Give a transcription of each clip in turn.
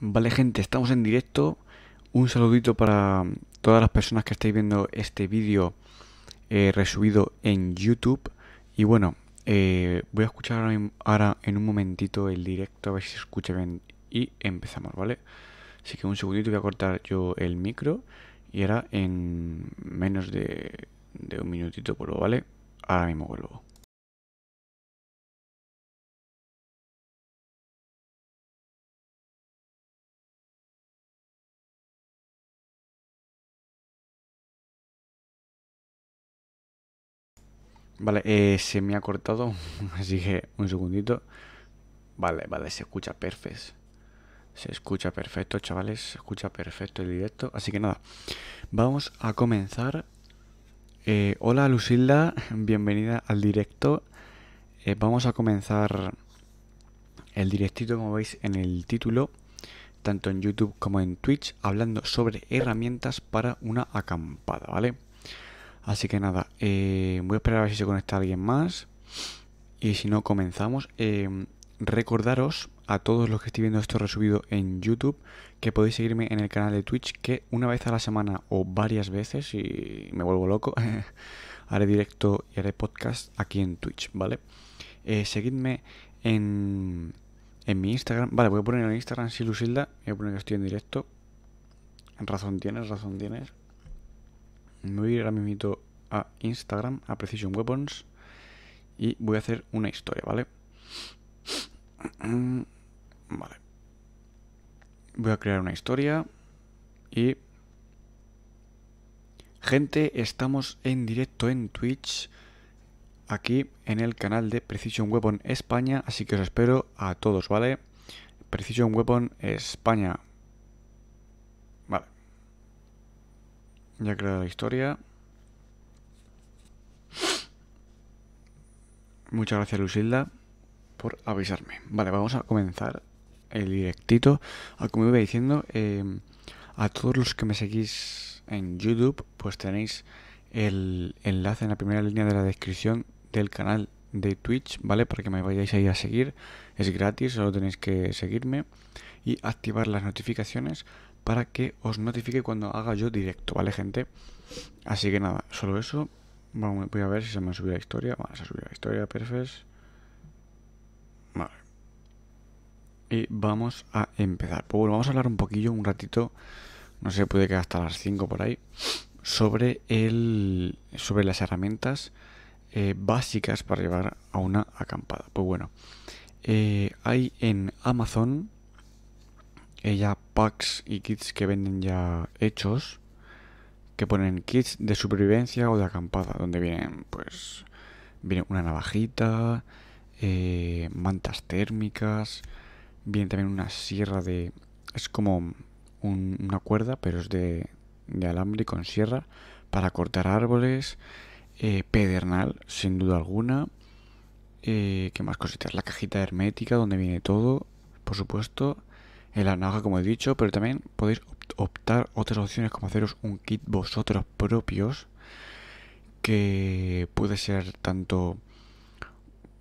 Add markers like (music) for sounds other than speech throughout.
Vale gente, estamos en directo. Un saludito para todas las personas que estáis viendo este vídeo eh, resubido en YouTube. Y bueno, eh, voy a escuchar ahora en, un momentito el directo a ver si se escucha bien. Y empezamos, ¿vale? Así que un segundito voy a cortar yo el micro. Y ahora en menos de, de un minutito vuelvo, ¿vale? Ahora mismo vuelvo. Vale, eh, se me ha cortado, (laughs) así que un segundito. Vale, vale, se escucha perfecto. Se escucha perfecto, chavales, se escucha perfecto el directo. Así que nada, vamos a comenzar. Eh, hola Lucilda, (laughs) bienvenida al directo. Eh, vamos a comenzar el directito, como veis en el título, tanto en YouTube como en Twitch, hablando sobre herramientas para una acampada, ¿vale? Así que nada, eh, voy a esperar a ver si se conecta alguien más. Y si no, comenzamos. Em, recordaros a todos los que estéis viendo esto resubido en YouTube que podéis seguirme en el canal de Twitch que una vez a la semana o varias veces, y me vuelvo loco, (laughs) haré directo y haré podcast aquí en Twitch, ¿vale? Eh, seguidme en, en mi Instagram. Vale, voy a poner en Instagram Silusilda. Voy a poner que estoy en directo. Razón tienes, razón tienes. Me voy a ir ahora a Instagram, a Precision Weapons, y voy a hacer una historia, ¿vale? (clears throat) Vale. Voy a crear una historia y... Gente, estamos en directo en Twitch, aquí en el canal de Precision Weapon España, así que os espero a todos, ¿vale? Precision Weapon España, Ya he la historia. Muchas gracias, Lucilda, por avisarme. Vale, vamos a comenzar el directito. Como iba diciendo, em, a todos los que me seguís en YouTube, pues tenéis el enlace en la primera línea de la descripción del canal de Twitch, ¿vale? Para que me vayáis ahí a seguir. Es gratis, solo tenéis que seguirme y activar las notificaciones para que os notifique cuando haga yo directo, ¿vale, gente? Así que nada, solo eso. Vamos, voy a ver si se me ha subido la historia. Vamos a subir subido la historia, perfes. Vale. Y vamos a empezar. Pues bueno, vamos a hablar un poquillo, un ratito, no sé, puede que hasta las 5 por ahí, sobre, el, sobre las herramientas eh, básicas para llevar a una acampada. Pues bueno, eh, hay en Amazon ella packs y kits que venden ya hechos, que ponen kits de supervivencia o de acampada, donde vienen pues viene una navajita, eh, mantas térmicas, viene también una sierra de... es como una cuerda, pero es de, de alambre con sierra para cortar árboles, eh, pedernal, sin duda alguna. Eh, ¿Qué más cositas? La cajita hermética donde viene todo, por supuesto en la navaja, como he dicho, pero también podéis optar otras opciones como haceros un kit vosotros propios, que puede ser tanto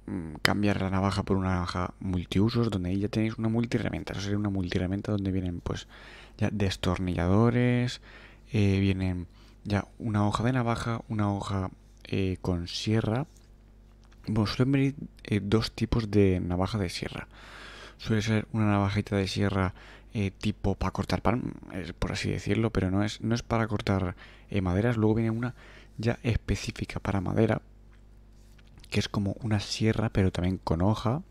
mm, cambiar la navaja por una navaja multiusos, donde ahí ya tenéis una multiherramienta. Eso sería una multi-herramienta donde vienen pues ya destornilladores, eh, vienen ya una hoja de navaja, una hoja eh, con sierra. vos suelen venir eh, dos tipos de navaja de sierra suele ser una navajita de sierra eh, tipo para cortar pan, por así decirlo, pero no es, no es para cortar eh, maderas. Luego viene una ya específica para madera, que es como una sierra, pero también con hoja,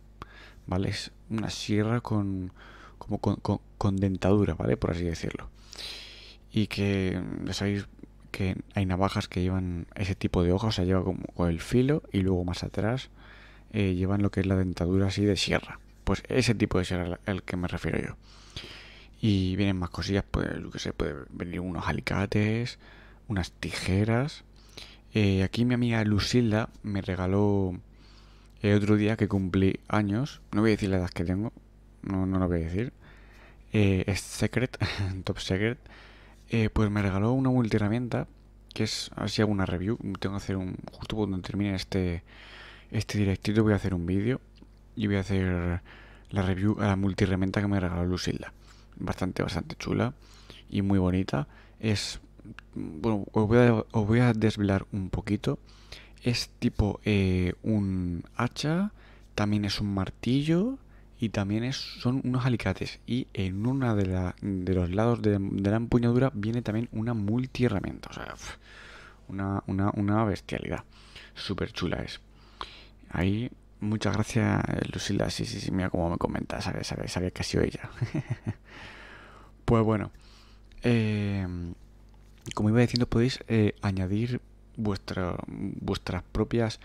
¿vale? Es una sierra con, como con, dentadura, ¿vale? Por así decirlo. Y que sabéis que hay navajas que llevan ese tipo de hoja, o sea, lleva como el filo y luego más atrás eh, llevan lo que es la dentadura así de sierra. Pues ese tipo de ser al que me refiero yo. Y vienen más cosillas, pues yo que sé, puede venir unos alicates, unas tijeras. Eh, aquí mi amiga Lucilda me regaló el eh, otro día que cumplí años. No voy a decir la edad que tengo, no, no lo voy a decir. Eh, es Secret, (laughs) Top Secret. pues me regaló una multiherramienta que es, así hago una review. Tengo que hacer un, justo cuando termine este, este directito voy a hacer un vídeo y voy a hacer la review a la multiherramienta que me regaló Lucilda. Bastante, bastante chula y muy bonita. Es, bueno, os voy a, desvelar un poquito. Es tipo eh, un hacha, también es un martillo y también es, son unos alicates. Y en uno de, los lados de, la empuñadura viene también una multiherramienta. O sea, una, una bestialidad. Súper chula es. Ahí Muchas gracias, Lucila. Sí, sí, sí, mira cómo me comenta, Sabéis sabéis que ha sido ella. (laughs) pues bueno, eh, como iba diciendo, podéis eh, añadir vuestras propias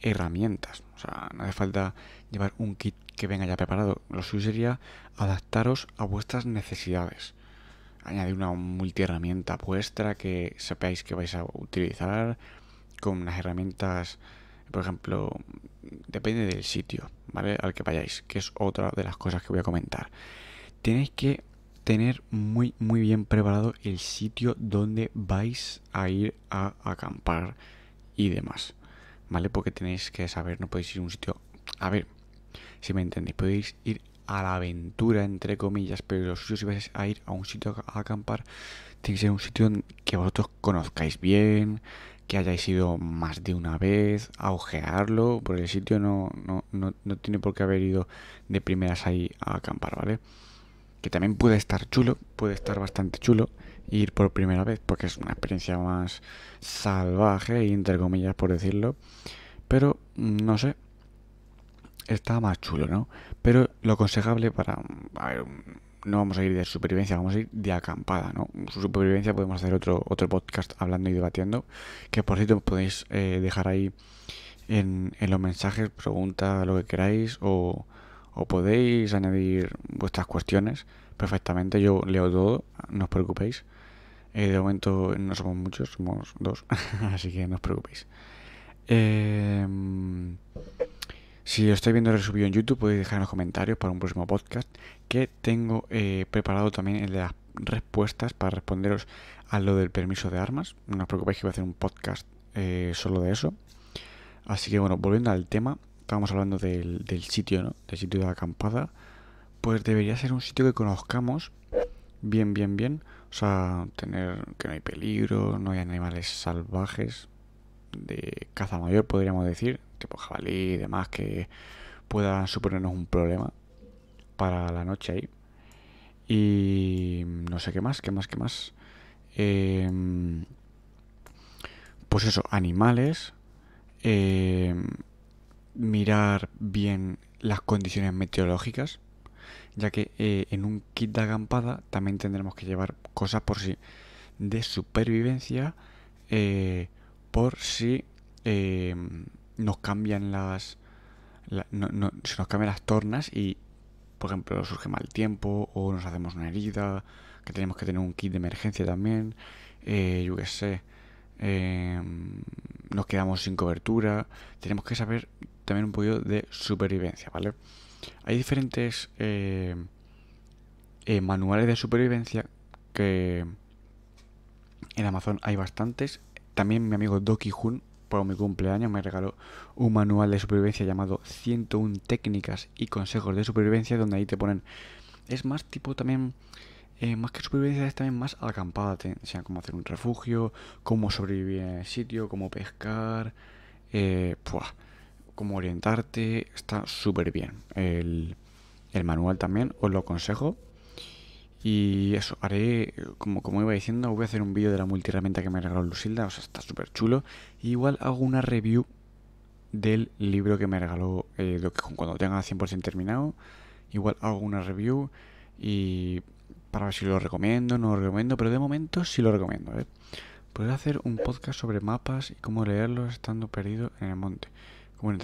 herramientas. O sea, no hace falta llevar un kit que venga ya preparado. Lo suyo sería adaptaros a vuestras necesidades. Añadir una multiherramienta vuestra que sepáis que vais a utilizar con unas herramientas por ejemplo, depende del sitio, ¿vale? Al que vayáis, que es otra de las cosas que voy a comentar. Tenéis que tener muy, muy bien preparado el sitio donde vais a ir a acampar y demás, ¿vale? Porque tenéis que saber, no podéis ir a un sitio... A ver, si me entendéis, podéis ir a la aventura, entre comillas, pero lo suyo si vais a ir a un sitio a acampar, tiene que ser un sitio que vosotros conozcáis bien, que hayáis ido más de una vez a ojearlo, Por el sitio no, no, tiene por qué haber ido de primeras ahí a acampar, ¿vale? Que también puede estar chulo, puede estar bastante chulo ir por primera vez, porque es una experiencia más salvaje, entre comillas, por decirlo. Pero, mm, no sé, está más chulo, ¿no? Pero lo aconsejable para, no vamos a ir de supervivencia, vamos a ir de acampada, ¿no? supervivencia podemos hacer otro, otro podcast hablando y debatiendo, que por cierto podéis eh, dejar ahí en, los mensajes, pregunta lo que queráis o, podéis añadir vuestras cuestiones perfectamente, yo leo todo, no os preocupéis. Eh, de momento no somos muchos, somos dos, (laughs) así que no os preocupéis. Em, si os estáis viendo resubido en YouTube, podéis dejar en los comentarios para un próximo podcast que tengo eh, preparado también las respuestas para responderos a lo del permiso de armas. No os preocupéis que voy a hacer un podcast eh, solo de eso. Así que bueno, volviendo al tema, estábamos hablando del, del sitio, ¿no? Del sitio de la acampada. Pues debería ser un sitio que conozcamos bien, bien, bien. O sea, tener que no hay peligro, no hay animales salvajes de caza mayor, podríamos decir, tipo jabalí y demás, que puedan suponernos un problema para la noche ahí. Y no sé qué más, qué más, qué más. Em, pues eso, animales. Em, mirar bien las condiciones meteorológicas. Ya que eh, en un kit de acampada también tendremos que llevar cosas por si de supervivencia. Eh, por si em, nos cambian las. no, se nos cambian las tornas y por ejemplo, surge mal tiempo o nos hacemos una herida, que tenemos que tener un kit de emergencia también, eh, yo qué sé, em, nos quedamos sin cobertura, tenemos que saber también un poquito de supervivencia, ¿vale? Hay diferentes eh, eh, manuales de supervivencia que en Amazon hay bastantes. También mi amigo Doki Hun por mi cumpleaños me regaló un manual de supervivencia llamado 101 técnicas y consejos de supervivencia donde ahí te ponen... Es más tipo también... Eh, más que supervivencia es también más acampada. Te enseñan cómo hacer un refugio, cómo sobrevivir en el sitio, cómo pescar, eh, cómo orientarte. Está súper bien. El, el manual también os lo aconsejo. Y eso, haré, como, como iba diciendo, voy a hacer un vídeo de la multiherramienta que me regaló Lucilda, o sea, está súper chulo. igual hago una review del libro que me regaló, lo eh, que cuando tenga 100% terminado. Igual hago una review y para ver si lo recomiendo, no lo recomiendo, pero de momento sí lo recomiendo. ¿eh? Podré pues hacer un podcast sobre mapas y cómo leerlos estando perdido en el monte. Como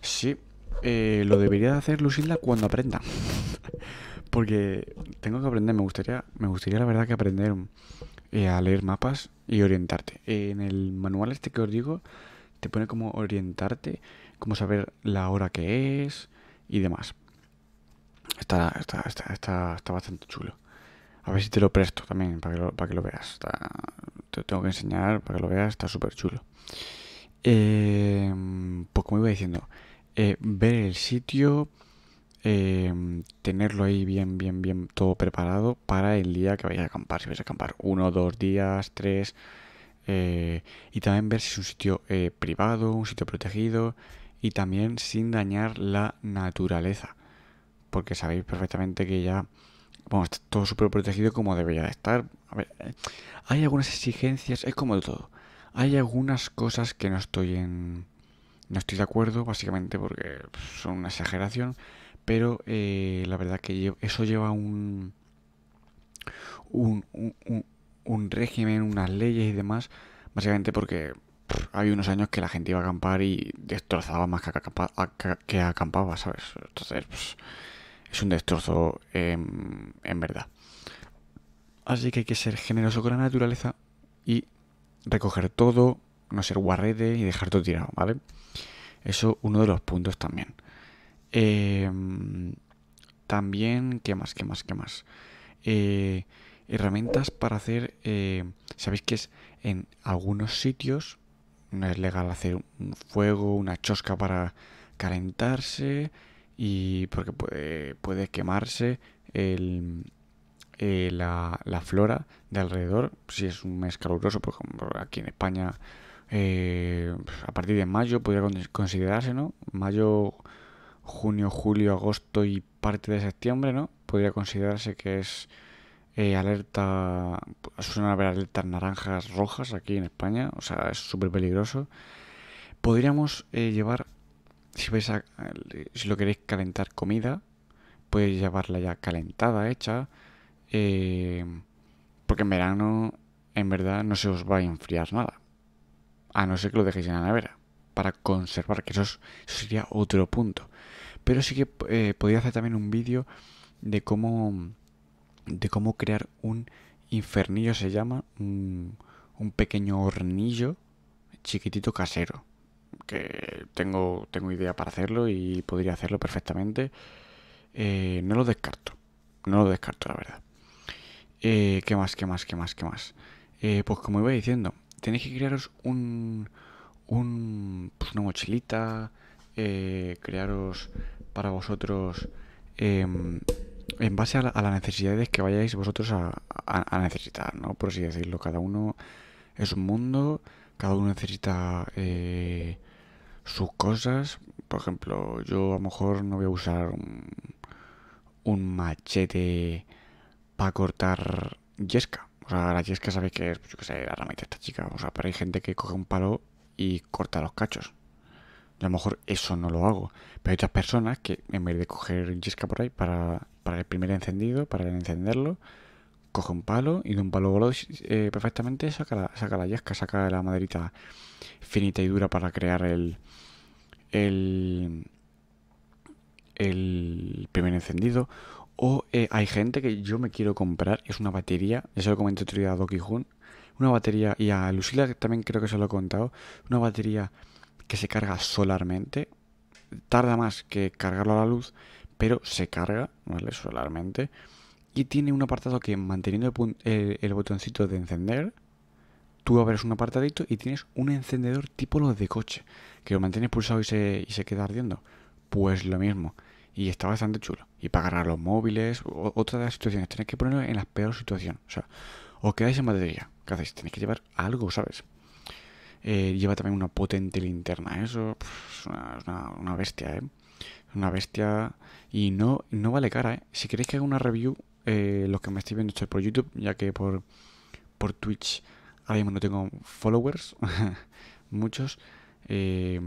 Sí, eh, lo debería hacer Lucinda cuando aprenda. (laughs) Porque tengo que aprender, me gustaría, me gustaría la verdad que aprender eh, a leer mapas y orientarte. en el manual este que os digo, te pone como orientarte, como saber la hora que es y demás. Está, bastante chulo. A ver si te lo presto también para que lo, para que lo veas. te tengo que enseñar para que lo veas, está súper chulo. Eh, pues como iba diciendo, eh, ver el sitio, em, tenerlo ahí bien, bien, bien todo preparado para el día que vayas a acampar. Si vais a acampar uno, dos días, tres. Eh, y también ver si es un sitio eh, privado, un sitio protegido y también sin dañar la naturaleza. Porque sabéis perfectamente que ya, bueno, está todo súper protegido como debería de estar. hay algunas exigencias, es como todo. Hay algunas cosas que no estoy en no estoy de acuerdo, básicamente porque pues, son una exageración, pero eh, la verdad que eso lleva un, un, un, régimen, unas leyes y demás, básicamente porque hay unos años que la gente iba a acampar y destrozaba más que, acampaba, ¿sabes? Entonces, pues, es un destrozo en verdad. Así que hay que ser generoso con la naturaleza y recoger todo, no ser guarrete y dejar todo tirado, ¿vale? Eso uno de los puntos también. Em, también, ¿qué más? ¿Qué más? ¿Qué más? Eh, herramientas para hacer... Eh, Sabéis que es en algunos sitios no es legal hacer un fuego, una chosca para calentarse y porque puede, puede quemarse el, eh, la, la, flora de alrededor, si es un mes caluroso, por pues ejemplo, aquí en España eh, a partir de mayo podría considerarse, ¿no? Mayo, junio, julio, agosto y parte de septiembre, ¿no? Podría considerarse que es eh, alerta, pues, suelen haber alertas naranjas rojas aquí en España, o sea, es súper peligroso. Podríamos eh, llevar, si, si lo queréis calentar comida, podéis llevarla ya calentada, hecha, porque en verano en verdad no se os va a enfriar nada a no ser que lo dejéis en la nevera. Para conservar, que eso, sería otro punto. Pero sí que eh, podría hacer también un vídeo de cómo. de cómo crear un infernillo se llama. Un, pequeño hornillo chiquitito casero. Que tengo, tengo idea para hacerlo y podría hacerlo perfectamente. Eh, no lo descarto. No lo descarto, la verdad. Eh, ¿Qué más? ¿Qué más? ¿Qué más? ¿Qué más? pues como iba diciendo, tenéis que crearos un, pues una mochilita, eh, crearos para vosotros em, en base a, las necesidades que vayáis vosotros a, necesitar, ¿no? Por así decirlo, cada uno es un mundo, cada uno necesita eh, sus cosas. Por ejemplo, yo a lo mejor no voy a usar un machete para cortar yesca o sea, la yesca sabéis que es, yo qué sé, la ramita esta chica. O sea, pero hay gente que coge un palo y corta los cachos. a lo mejor eso no lo hago. Pero hay otras personas que en vez de coger yesca por ahí para, el primer encendido, para encenderlo, coge un palo y de un palo volado eh, perfectamente saca la, saca la yesca, saca la maderita finita y dura para crear el, el, el primer encendido. O eh, hay gente que yo me quiero comprar, es una batería, ya se lo comenté otro día a Doki Hun, una batería, y a Lucila también creo que se lo he contado, una batería que se carga solarmente, tarda más que cargarlo a la luz, pero se carga, ¿vale? Solarmente. Y tiene un apartado que manteniendo el, botoncito de encender, tú abres un apartadito y tienes un encendedor tipo los de coche, que lo mantienes pulsado y se, y se queda ardiendo. Pues lo mismo. Y está bastante chulo. Y para agarrar los móviles, otra de las situaciones, tenéis que ponerlo en la peor situación. O sea, os quedáis en batería. ¿Qué hacéis? Tenéis que llevar algo, ¿sabes? Eh, lleva también una potente linterna. Eso es una, bestia, ¿eh? Una bestia. Y no, no vale cara, ¿eh? Si queréis que haga una review, eh, los que me estáis viendo por YouTube, ya que por, por Twitch ahora mismo no tengo followers, (laughs) muchos. Eh,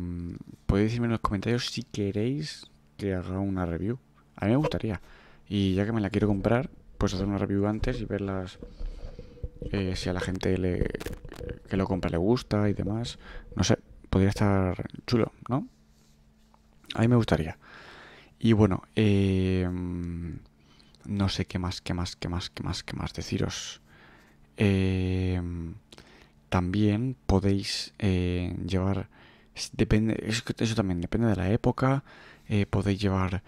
podéis decirme en los comentarios si queréis que haga una review. A mí me gustaría. Y ya que me la quiero comprar, pues hacer una review antes y verlas eh, si a la gente le, que lo compra le gusta y demás. No sé, podría estar chulo, ¿no? A mí me gustaría. Y bueno, em, no sé qué más, qué más, qué más, qué más, qué más deciros. Em, también podéis eh, llevar. Depende, eso, también depende de la época, eh, podéis llevar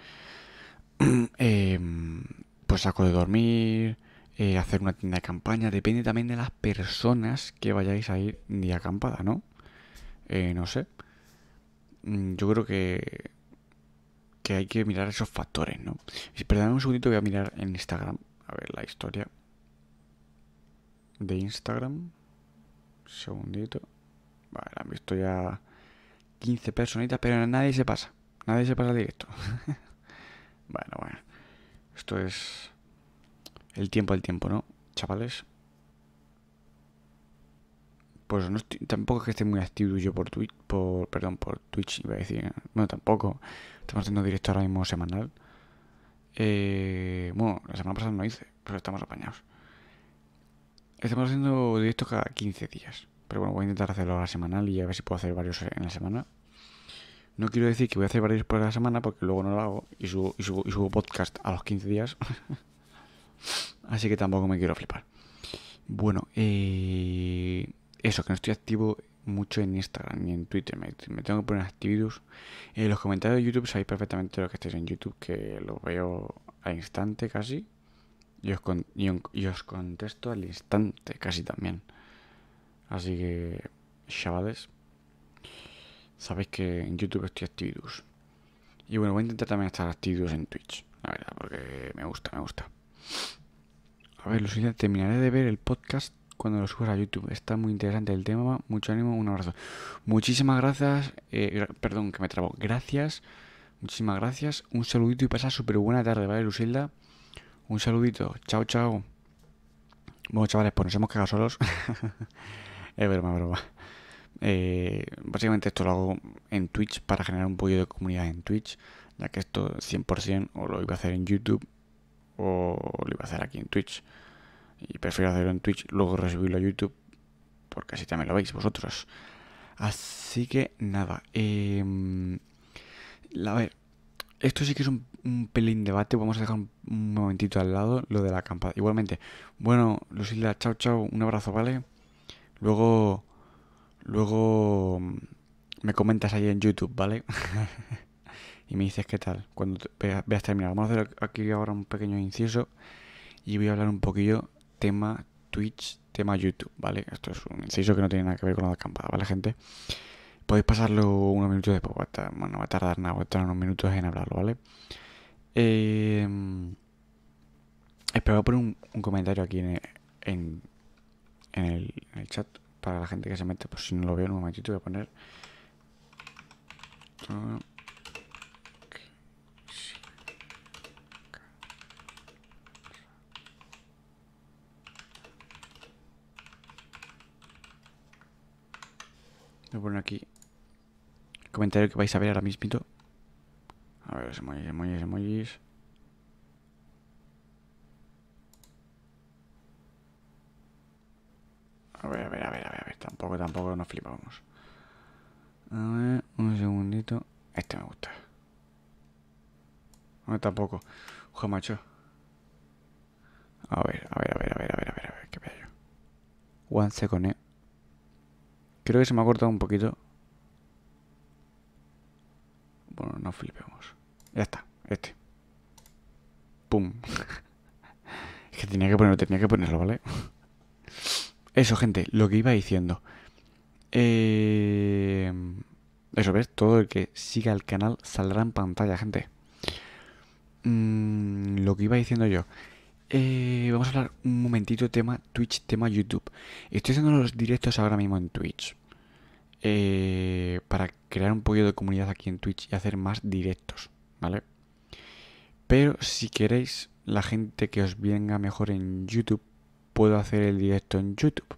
(clears throat) em, pues saco de dormir, eh, hacer una tienda de campaña, depende también de las personas que vayáis a ir de acampada, ¿no? Eh, no sé. Mm, yo creo que, que hay que mirar esos factores, ¿no? Esperad un segundito, voy a mirar en Instagram, a ver la historia de Instagram. Segundito. Vale, han visto ya 15 personitas, pero nadie se pasa. Nadie se pasa directo. (laughs) bueno, bueno. Esto es el tiempo del tiempo, ¿no? Chavales. Pues no tampoco es que esté muy activo yo por Twitch, por, perdón, por Twitch iba a decir. Bueno, tampoco. Estamos haciendo directo ahora mismo semanal. Eh, bueno, la semana pasada no hice, pero estamos apañados. Estamos haciendo directo cada 15 días. Pero bueno, voy a intentar hacerlo la semanal y a ver si puedo hacer varios en la semana. No quiero decir que voy a hacer varios por la semana porque luego no lo hago y subo, y podcast a los 15 días. (laughs) Así que tampoco me quiero flipar. Bueno, eh, eso, que no estoy activo mucho en Instagram ni en Twitter. Me, tengo que poner activos. En eh, los comentarios de YouTube sabéis perfectamente lo que estáis en YouTube, que lo veo al instante casi. y os contesto al instante casi también. Así que, chavales. Sabéis que en YouTube estoy activos. Y bueno, voy a intentar también estar activos en Twitch. La verdad, porque me gusta, me gusta. A ver, Lucilda terminaré de ver el podcast cuando lo subas a YouTube. Está muy interesante el tema. Mucho ánimo, un abrazo. Muchísimas gracias. Eh, perdón, que me trabo. Gracias. Muchísimas gracias. Un saludito y pasa súper buena tarde, ¿vale, Lucilda? Un saludito. Chao, chao. Bueno, chavales, pues nos hemos cagado solos. (laughs) es broma, broma. Eh, básicamente esto lo hago en Twitch para generar un pollo de comunidad en Twitch, ya que esto 100% o lo iba a hacer en YouTube o lo iba a hacer aquí en Twitch. Y prefiero hacerlo en Twitch, luego recibirlo a YouTube, porque así también lo veis vosotros. Así que nada, em, a ver, esto sí que es un, pelín debate, vamos a dejar un, momentito al lado lo de la campaña Igualmente, bueno, Lucila, chao, chao, un abrazo, ¿vale? Luego Luego mm, me comentas ahí en YouTube, ¿vale? (laughs) y me dices qué tal cuando veas terminado. Vamos a hacer aquí ahora un pequeño inciso y voy a hablar un poquillo tema Twitch, tema YouTube, ¿vale? Esto es un inciso que no tiene nada que ver con la acampada, ¿vale, gente? Podéis pasarlo unos minutos después, pues, bueno, va a tardar nada, va a estar unos minutos en hablarlo, ¿vale? Em, espero poner un, un, comentario aquí en el chat para la gente que se mete, pues si no lo veo en un momentito voy a poner... Voy a poner aquí el comentario que vais a ver ahora mismo. A ver, se emojis, se emojis. A ver, a ver, a ver, a ver, a ver. Tampoco, tampoco nos flipamos. A ver, un segundito. Este me gusta. No, tampoco. Ojo, macho. A ver, a ver, a ver, a ver, a ver, a ver, a ver, qué yo? One second, Creo que se me ha cortado un poquito. Bueno, no flipemos. Ya está, este. Pum. es que tenía que ponerlo, tenía que ponerlo, ¿vale? Eso, gente, lo que iba diciendo. Eh... Eso, ¿ves? Todo el que siga el canal saldrá en pantalla, gente. Mm, lo que iba diciendo yo. Eh, vamos a hablar un momentito tema Twitch, tema YouTube. Estoy haciendo los directos ahora mismo en Twitch. Eh, para crear un poquito de comunidad aquí en Twitch y hacer más directos, ¿vale? Pero si queréis la gente que os venga mejor en YouTube, puedo hacer el directo en YouTube.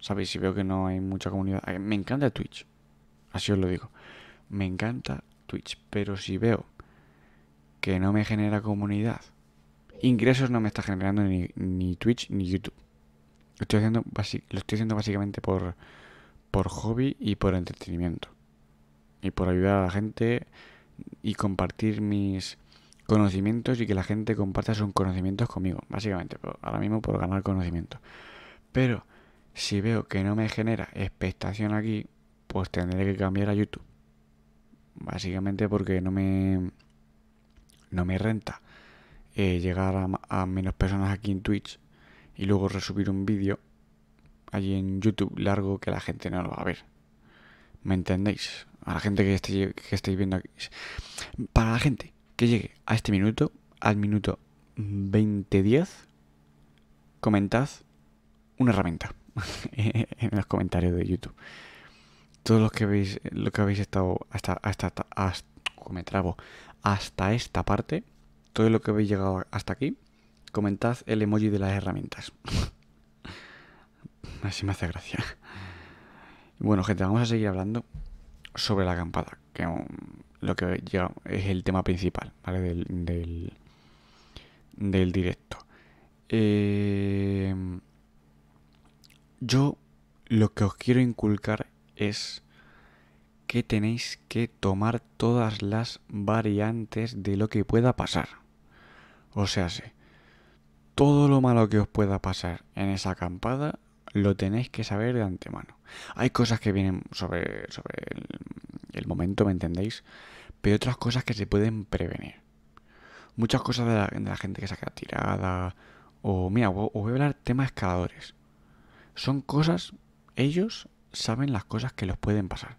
¿Sabéis? Si veo que no hay mucha comunidad. Me encanta Twitch. Así os lo digo. Me encanta Twitch. Pero si veo que no me genera comunidad. Ingresos no me está generando ni, ni Twitch ni YouTube. Lo estoy haciendo, lo estoy haciendo básicamente por, por hobby y por entretenimiento. Y por ayudar a la gente y compartir mis, conocimientos y que la gente comparta sus conocimientos conmigo, básicamente, ahora mismo por ganar conocimiento. Pero si veo que no me genera expectación aquí, pues tendré que cambiar a YouTube. Básicamente porque no me, no me renta eh, llegar a, menos personas aquí en Twitch y luego resubir un vídeo allí en YouTube largo que la gente no lo va a ver. ¿Me entendéis? A la gente que, que estáis viendo aquí. Para la gente que llegue a este minuto, al minuto 20.10, comentad una herramienta (laughs) en los comentarios de YouTube. Todos los que habéis, lo que habéis estado hasta, hasta, hasta, hasta esta parte, todo lo que habéis llegado hasta aquí, comentad el emoji de las herramientas. (laughs) Así me hace gracia. Bueno, gente, vamos a seguir hablando sobre la acampada, que lo que ya es el tema principal del, del, directo. Eh, yo lo que os quiero inculcar es que tenéis que tomar todas las variantes de lo que pueda pasar. O sea, todo lo malo que os pueda pasar en esa acampada lo tenéis que saber de antemano. Hay cosas que vienen sobre, sobre el, el momento, ¿me entendéis? Pero otras cosas que se pueden prevenir. Muchas cosas de la, gente que se quedado tirada. O mira, os voy a hablar temas escaladores. Son cosas, ellos saben las cosas que los pueden pasar.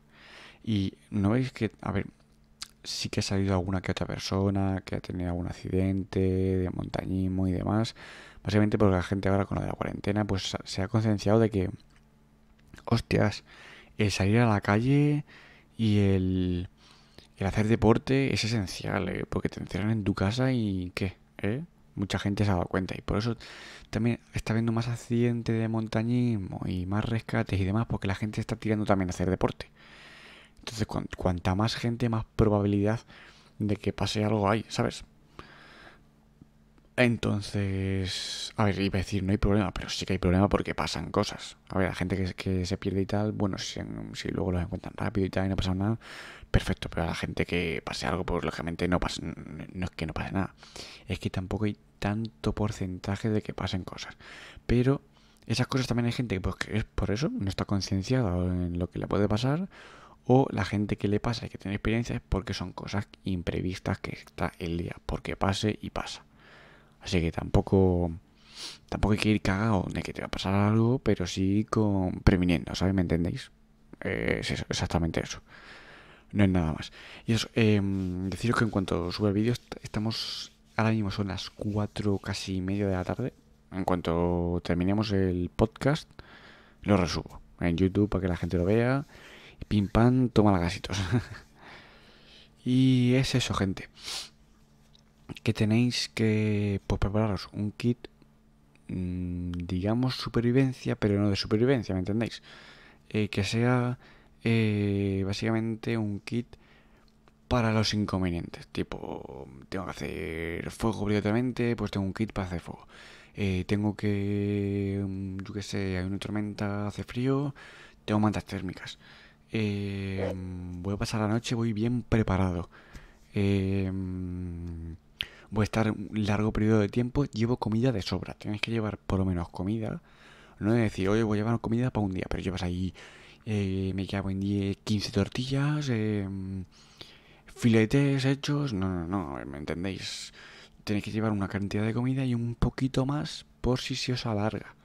Y no veis que, a ver, sí que ha salido alguna que otra persona que ha tenido algún accidente de montañismo y demás. Básicamente porque la gente ahora con la de la cuarentena pues se ha concienciado de que, hostias, el salir a la calle y el el hacer deporte es esencial, eh, porque te encierran en tu casa y ¿qué? ¿Eh? Mucha gente se ha dado cuenta y por eso también está habiendo más accidentes de montañismo y más rescates y demás, porque la gente está tirando también a hacer deporte. Entonces, cuanta más gente, más probabilidad de que pase algo ahí, ¿sabes? Entonces, a ver, iba a decir, no hay problema, pero sí que hay problema porque pasan cosas. A ver, la gente que, se pierde y tal, bueno, si, si luego los encuentran rápido y tal y no pasa nada, perfecto, pero la gente que pase algo, pues lógicamente no, pasa, no es que no pase nada. Es que tampoco hay tanto porcentaje de que pasen cosas. Pero esas cosas también hay gente que, pues, es por eso, no está concienciada en lo que le puede pasar. O la gente que le pasa y que tiene experiencia es porque son cosas imprevistas que está el día, porque pase y pasa. Así que tampoco tampoco hay que ir cagado de que te va a pasar algo, pero sí con previniendo, ¿sabes? ¿Me entendéis? Eh, es exactamente eso no es nada más. Y eso, em, deciros que en cuanto suba el vídeo, estamos ahora mismo son las 4 casi media de la tarde. En cuanto terminemos el podcast, lo resubo en YouTube para que la gente lo vea. pim pam, toma lagasitos. (laughs) y es eso, gente. Que tenéis que pues, prepararos un kit, mm, digamos, supervivencia, pero no de supervivencia, ¿me entendéis? Eh, que sea eh, básicamente un kit para los inconvenientes. Tipo, tengo que hacer fuego obligatoriamente, pues tengo un kit para hacer fuego. Eh, tengo que, mm, yo qué sé, hay una tormenta, hace frío, tengo mantas térmicas. Eh, mm, voy a pasar la noche, voy bien preparado. Eh, mm, voy a estar un largo periodo de tiempo, llevo comida de sobra. Tienes que llevar por lo menos comida. No es decir, hoy voy a llevar comida para un día, pero llevas ahí eh, me llevo en 10, 15 tortillas, em, filetes hechos. No, no, no, eh, ¿me entendéis? Tenéis que llevar una cantidad de comida y un poquito más por si se os alarga.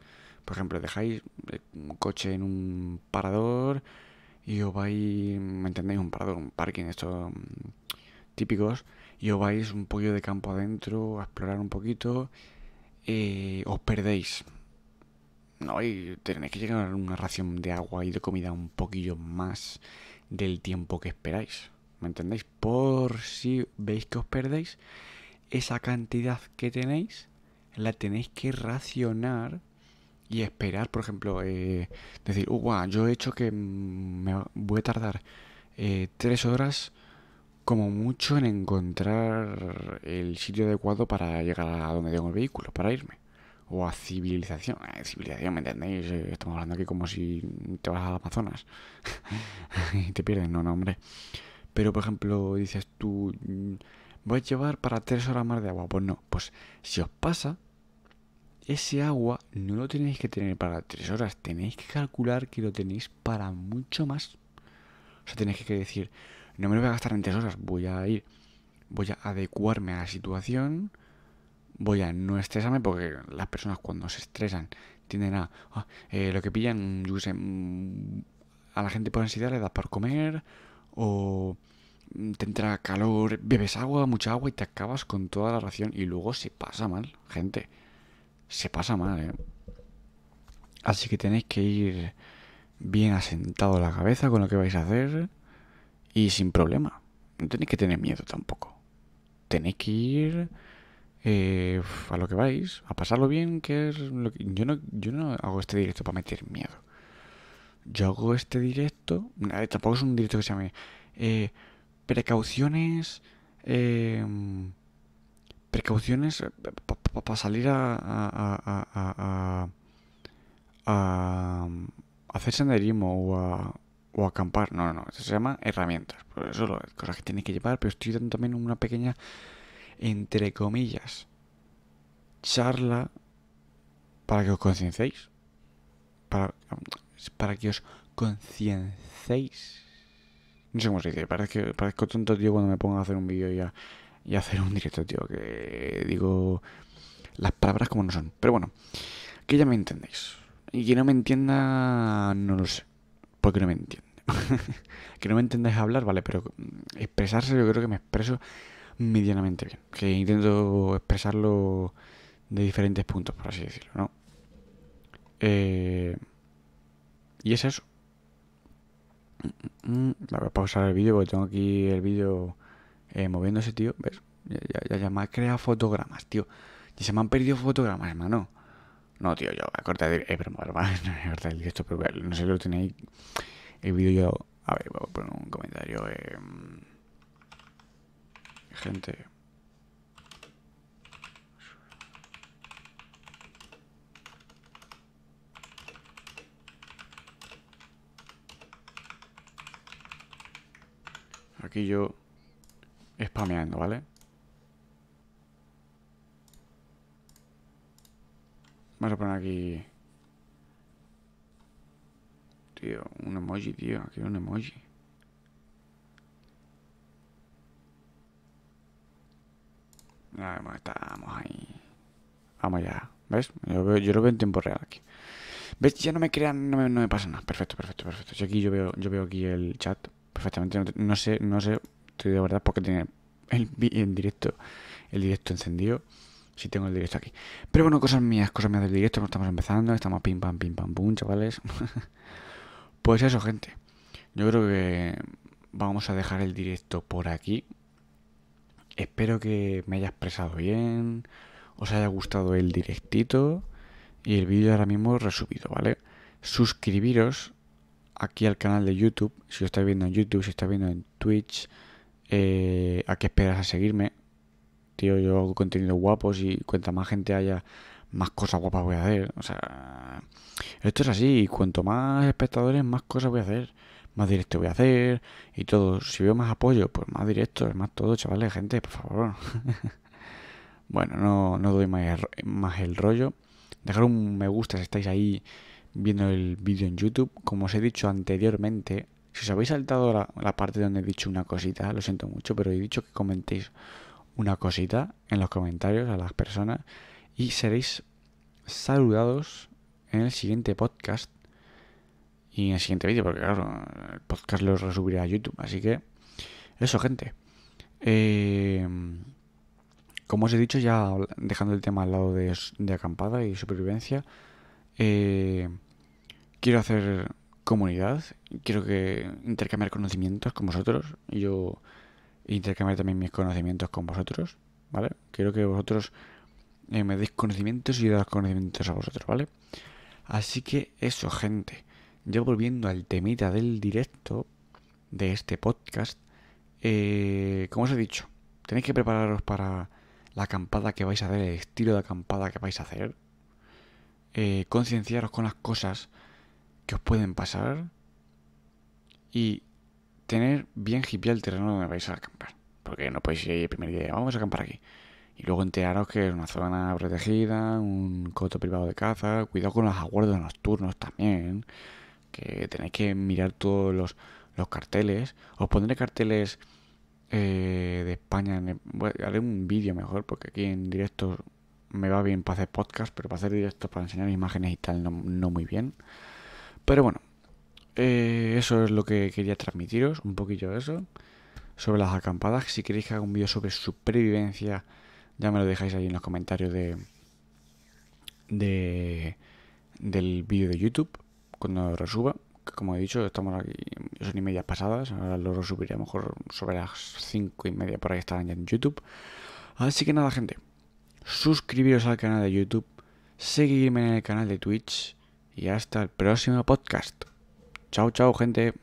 Por ejemplo, dejáis eh, un coche en un parador y os vais, ¿me entendéis? Un parador, un parking, estos mm, típicos, y os vais un pollo de campo adentro a explorar un poquito, eh, os perdéis no, tenéis que llegar a una ración de agua y de comida un poquillo más del tiempo que esperáis. ¿Me entendéis? Por si veis que os perdéis, esa cantidad que tenéis la tenéis que racionar y esperar, por ejemplo, eh, decir, uh, yo he hecho que me voy a tardar eh, tres horas como mucho en encontrar el sitio adecuado para llegar a donde tengo el vehículo, para irme o a civilización. Eh, civilización, ¿me entendéis? Eh, estamos hablando aquí como si te vas las Amazonas (laughs) y te pierdes, no, no, hombre. Pero, por ejemplo, dices tú, mm, voy a llevar para tres horas más de agua. Pues no, pues si os pasa, ese agua no lo tenéis que tener para tres horas, tenéis que calcular que lo tenéis para mucho más. O sea, tenéis que decir, no me lo voy a gastar en tres horas, voy a ir, voy a adecuarme a la situación voy a no estresarme porque las personas cuando se estresan tienen a ah, eh, lo que pillan, yo mm, a la gente por ansiedad le da por comer o mm, te entra calor, bebes agua, mucha agua y te acabas con toda la ración y luego se pasa mal, gente. Se pasa mal, ¿eh? Así que tenéis que ir bien asentado la cabeza con lo que vais a hacer y sin problema. No tenéis que tener miedo tampoco. Tenéis que ir eh, a lo que vais, a pasarlo bien, que es Yo no, yo no hago este directo para meter miedo. Yo hago este directo... Eh, tampoco es un directo que se llame... Eh, precauciones... Em, precauciones para salir a a, a, mm, hacer senderismo o acampar. No, no, no. se llama herramientas. Por eso, cosas que tienes que llevar, pero estoy dando también una pequeña entre comillas, charla para que os conciencéis Para, que os conciencéis No sé cómo se dice, parezco, parezco tonto, tío, cuando me pongo a hacer un vídeo y y hacer un directo, tío, que digo las palabras como no son. Pero bueno, que ya me entendéis. Y que no me entienda, no lo sé, porque no me entiende. (laughs) que no me entendáis hablar, vale, pero expresarse yo creo que me expreso medianamente bien. Que intento expresarlo de diferentes puntos, por así decirlo, ¿no? Eh, y es eso. Mm, mm, mm. Voy a pausar el vídeo porque tengo aquí el vídeo eh, moviéndose, tío. ¿Ves? Ya, ya, ya, me ha creado fotogramas, tío. Y se me han perdido fotogramas, hermano. No, tío, yo voy a cortar el... Eh, (laughs) pero, no el no sé si lo tenéis. El vídeo yo... A ver, voy a poner un comentario. Eh gente. Aquí yo spameando, ¿vale? Vamos a poner aquí... Tío, un emoji, tío. Aquí un emoji. Ah, estamos ahí. Vamos allá. ¿Ves? Yo, lo veo en tiempo real aquí. ¿Ves? Ya no me crean, no me, pasa nada. Perfecto, perfecto, perfecto. Si aquí yo veo, yo veo aquí el chat perfectamente. No, sé, no sé. Estoy de verdad porque tiene el, directo, el directo encendido. Si tengo el directo aquí. Pero bueno, cosas mías, cosas mías del directo. Estamos empezando, estamos pim pam, pim pam, pum, chavales. (laughs) pues eso, gente. Yo creo que vamos a dejar el directo por aquí. Espero que me haya expresado bien, os haya gustado el directito y el vídeo ahora mismo resubido, ¿vale? Suscribiros aquí al canal de YouTube, si lo estáis viendo en YouTube, si estáis viendo en Twitch, eh, a qué esperas a seguirme. Tío, yo hago contenido guapos y cuanta más gente haya, más cosas guapas voy a hacer. O sea, esto es así, cuanto más espectadores, más cosas voy a hacer más directo voy a hacer y todo. Si veo más apoyo, pues más directo, más todo, chavales, gente, por favor. (laughs) bueno, no, no doy más, el rollo. Dejar un me gusta si estáis ahí viendo el vídeo en YouTube. Como os he dicho anteriormente, si os habéis saltado la, la, parte donde he dicho una cosita, lo siento mucho, pero he dicho que comentéis una cosita en los comentarios a las personas y seréis saludados en el siguiente podcast y en el siguiente vídeo, porque claro, el podcast lo resubiré a YouTube. Así que eso, gente. Eh, como os he dicho, ya dejando el tema al lado de, acampada y supervivencia, eh, quiero hacer comunidad, quiero que intercambiar conocimientos con vosotros. Yo intercambiar también mis conocimientos con vosotros, ¿vale? Quiero que vosotros eh, me deis conocimientos y yo conocimientos a vosotros, ¿vale? Así que eso, gente yo volviendo al temita del directo de este podcast, eh, como os he dicho, tenéis que prepararos para la acampada que vais a hacer, el estilo de acampada que vais a hacer, eh, concienciaros con las cosas que os pueden pasar y tener bien hippie el terreno donde vais a acampar. Porque no podéis ir el primer día, vamos a acampar aquí. Y luego enteraros que es una zona protegida, un coto privado de caza, cuidado con los aguardos nocturnos también que tenéis que mirar todos los, carteles. Os pondré carteles eh, de España. haré un vídeo mejor porque aquí en directo me va bien para hacer podcast, pero para hacer directo para enseñar imágenes y tal, no, muy bien. Pero bueno, eh, eso es lo que quería transmitiros, un poquillo de eso. Sobre las acampadas, si queréis que haga un vídeo sobre supervivencia, ya me lo dejáis ahí en los comentarios de, de del vídeo de YouTube cuando resuba. Que como he dicho, estamos aquí, son y medias pasadas. Ahora lo resubiré a lo mejor sobre las cinco y media, por ahí estarán ya en YouTube. Así que nada, gente, suscribiros al canal de YouTube, seguirme en el canal de Twitch y hasta el próximo podcast. Chao, chao, gente.